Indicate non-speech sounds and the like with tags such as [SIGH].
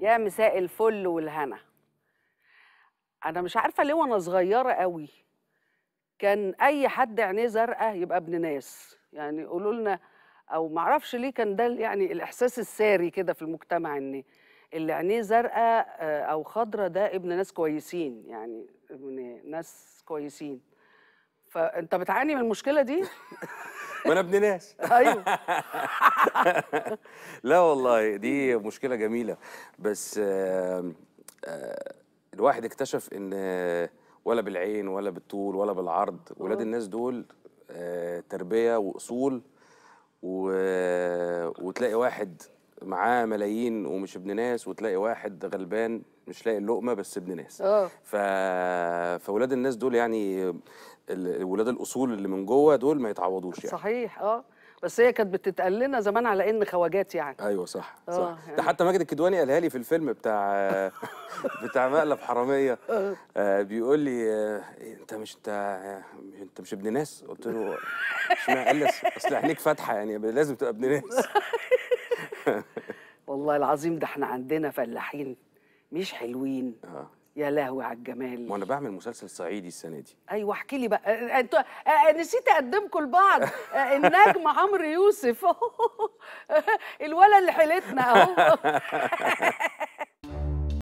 يا مساء الفل والهنا انا مش عارفه ليه وانا صغيره قوي كان اي حد عينيه زرقاء يبقى ابن ناس يعني يقولوا لنا او ما اعرفش ليه كان ده يعني الاحساس الساري كده في المجتمع ان اللي عينيه زرقاء آه، او خضرة ده ابن ناس كويسين يعني ابن ناس كويسين فانت بتعاني من المشكله دي [LAUGHS] ما انا ناس [LAUGHS] ايوه [LAUGHS] لا والله دي مشكله جميله بس آه، الواحد اكتشف ان آه، ولا بالعين ولا بالطول ولا بالعرض ولاد أه. الناس دول تربيه واصول و... وتلاقي واحد معاه ملايين ومش ابن ناس وتلاقي واحد غلبان مش لاقي اللقمه بس ابن ناس ف... فولاد الناس دول يعني ولاد الاصول اللي من جوه دول ما يتعوضوش يعني صحيح اه بس هي كانت بتتقال لنا زمان على ان خواجات يعني ايوه صح آه، صح يعني. ده حتى ماجد الكدواني قالها لي في الفيلم بتاع [LAUGHS] بتاع مقلب حراميه آه, آه، بيقول لي آه انت مش انت انت مش ابن ناس قلت له اشمعنى قال اصل عينيك فاتحه يعني لازم تبقى ابن ناس [LAUGHS] والله العظيم ده احنا عندنا فلاحين مش حلوين آه. يا لهوي على الجمال وانا بعمل مسلسل صعيدي السنه دي ايوه احكي لي بقى انتوا نسيت اقدمكم لبعض [LAUGHS] النجم عمرو يوسف [LAUGHS] الولد اللي حيلتنا اهو [LAUGHS]